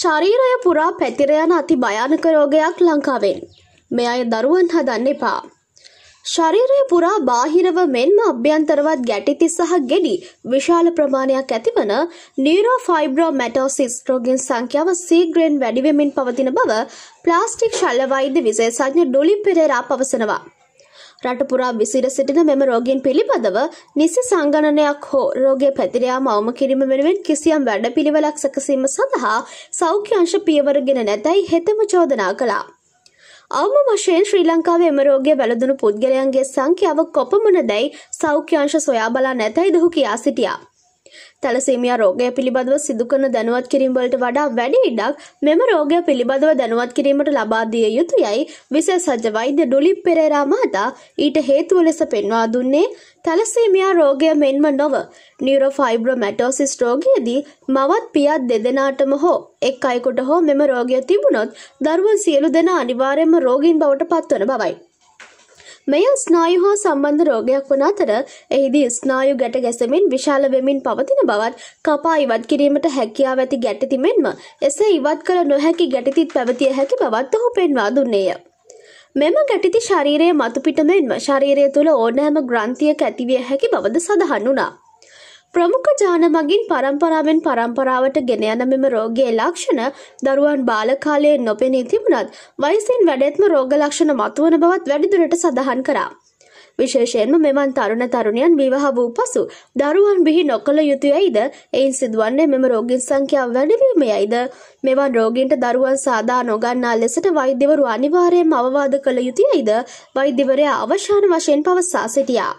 ශරීරය පුරා පැතිර යන අති භයානක රෝගයක් ලංකාවෙන්. මේ අය දරුවන් හදන්න එපා. ශරීරය පුරා බාහිරව මෙන්ම අභ්‍යන්තරවත් ගැටිති සහ ගෙඩි විශාල ප්‍රමාණයක් ඇතිවන නීරෝ ෆයිබ්‍රෝ මැටෝසිස් රෝගෙන් සංඛ්‍යාව සීග්‍රෙන් වැඩිවෙමින් පවතින බව ප්ලාස්ටික් ශල්ලවෛද්‍ය විශේෂඥ ඩොලි පෙරේරා පවසනවා. රටපුරා විසිර සිටින මෙම රෝගීන් පිළිබඳව නිසි සංගණනයක් හෝ රෝගේ පැතිරයාම අවම කිරීම වෙනුවෙන් කිසියම් වැඩ පිළිවෙලක් සැකසීම සඳහා සෞඛ්‍යංශ පියවරගෙන නැතැයි හෙතම චෝදනා කළා. අවම වශයෙන් ශ්‍රී ලංකාවේ එම රෝගය වැළඳුණු පුද්ගලයන්ගේ සංඛ්‍යාව කොපමණ දැයි සෞඛ්‍යංශ සොයා බලා නැතැයි දහු කියා සිටියා. තැලසීමියා රෝගය පිළිබඳව සිදුකරන දැනුවත් කිරීමවලට වඩා වැඩි ඉඩක් මෙම රෝගය පිළිබඳව දැනුවත් කිරීමට ලබා දිය යුතුයයි විශේෂඥ වෛද්‍ය ඩුලිප් පෙරේරා මහතා ඊට හේතුව ලෙස පෙන්වා දුන්නේ තැලසීමියා රෝගය මෙන්ම නොව නියුරෝෆයිබ්‍රොමැටෝසිස් රෝගියදී මවත් පියත් දෙදෙනාටම හෝ එක් අයෙකුට හෝ මෙම රෝගය තිබුණොත් දරුවන් සියලු දෙනා අනිවාර්යයෙන්ම රෝගීන් බවට පත්වන බවයි. මෙය ස්නායු හා සම්බන්ධ රෝගයක් වන අතර එහිදී ස්නායු ගැට ගැසමින් විශාල වෙමින් පවතින බවත් කපා ඉවත් කිරීමට හැකියාව ඇති ගැටති මෙන්ම එසේ ඉවත් කළ නොහැකි ගැටතිත් පැවතිය හැකි බවත් ඔහු පෙන්වා දුන්නේය. මෙම ගැටිති ශරීරයේ මතුපිට මෙන්ම ශරීරය තුළ ඕනෑම ග්‍රන්ථියක ඇතිවිය හැකි බවද සඳහන් වුණා. ප්‍රමුඛ ජාන මගින් පරම්පරාවෙන් පරම්පරාවට ගෙන යන මෙම රෝගයේ ලක්ෂණ දරුවන් බාලකාලයේ නොපෙනී තිබුණත් වයසින් වැඩෙත්ම රෝග ලක්ෂණ මතුවන බවත් වැඩිදුරට සඳහන් කරා. විශේෂයෙන්ම මෙවන් තරුණ තරුණයන් විවාහ වූ පසු දරුවන් බිහි නොකළ යුතුයයිද එයින් සිදුවන්නේ මෙම රෝගින් සංඛ්‍යාව වැඩිවීමයයිද මෙවන් රෝගීන්ට දරුවන් සාදා නොගන්නා ලෙසට වෛද්‍යවරු අනිවාර්යයෙන් අවවාද කළ යුතුයයිද වෛද්‍යවරයා අවශාන වශයෙන් පවසා සිටියා.